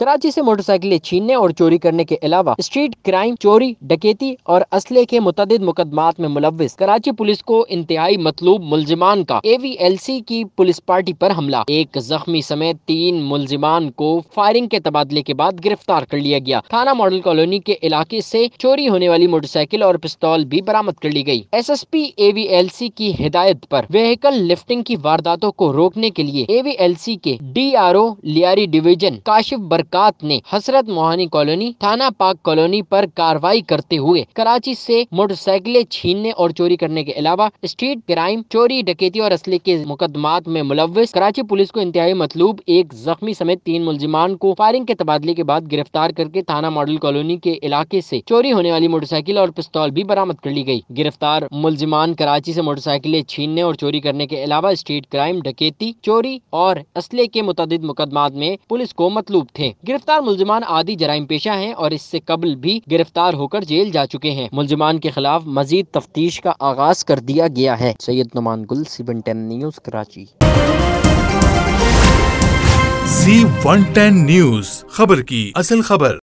कराची से मोटरसाइकिलें छीनने और चोरी करने के अलावा स्ट्रीट क्राइम चोरी डकैती और असले के मुतद मुकदमात में मुलविस कराची पुलिस को इंतहाई मतलूब मुलजमान का ए वी एल सी की पुलिस पार्टी आरोप हमला एक जख्मी समेत तीन मुलजमान को फायरिंग के तबादले के बाद गिरफ्तार कर लिया गया थाना मॉडल कॉलोनी के इलाके ऐसी चोरी होने वाली मोटरसाइकिल और पिस्तौल भी बरामद कर ली गयी S S P A V L C की हिदायत आरोप व्हीकल लिफ्टिंग की वारदातों को रोकने के लिए ए वी एल सी के D R O Lyari division Kashif Burq तहकीकात ने हसरत मोहानी कॉलोनी थाना पाक कॉलोनी पर कार्रवाई करते हुए कराची से मोटरसाइकिलें छीनने और चोरी करने के अलावा स्ट्रीट क्राइम चोरी डकैती और असले के मुकदमात में मुलविस कराची पुलिस को इंतहाई मतलूब एक जख्मी समेत तीन मुलजिमान को फायरिंग के तबादले के बाद गिरफ्तार करके थाना मॉडल कॉलोनी के इलाके ऐसी चोरी होने वाली मोटरसाइकिल और पिस्तौल भी बरामद कर ली गयी गिरफ्तार मुलजिमान कराची ऐसी मोटरसाइकिलें छीनने और चोरी करने के अलावा स्ट्रीट क्राइम डकैती चोरी और असले के मुतद मुकदमात में पुलिस को मतलूब थे गिरफ्तार मुलजमान आदि जराइम पेशा है और इससे कबल भी गिरफ्तार होकर जेल जा चुके हैं मुलजमान के खिलाफ मजीद तफ्तीश का आगाज कर दिया गया है Syed Noman Gul C one ten news Karachi C one ten news खबर की असल खबर